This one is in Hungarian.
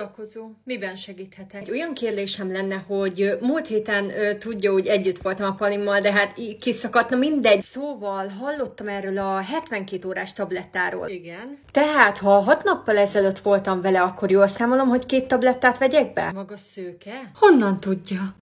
Gondolkozó, miben segíthetek? Egy olyan kérdésem lenne, hogy múlt héten ö, tudja, hogy együtt voltam a Palimmal, de hát kiszakadna mindegy. Szóval hallottam erről a 72 órás tablettáról. Igen. Tehát, ha hat nappal ezelőtt voltam vele, akkor jól számolom, hogy két tablettát vegyek be? Maga szőke? Honnan tudja?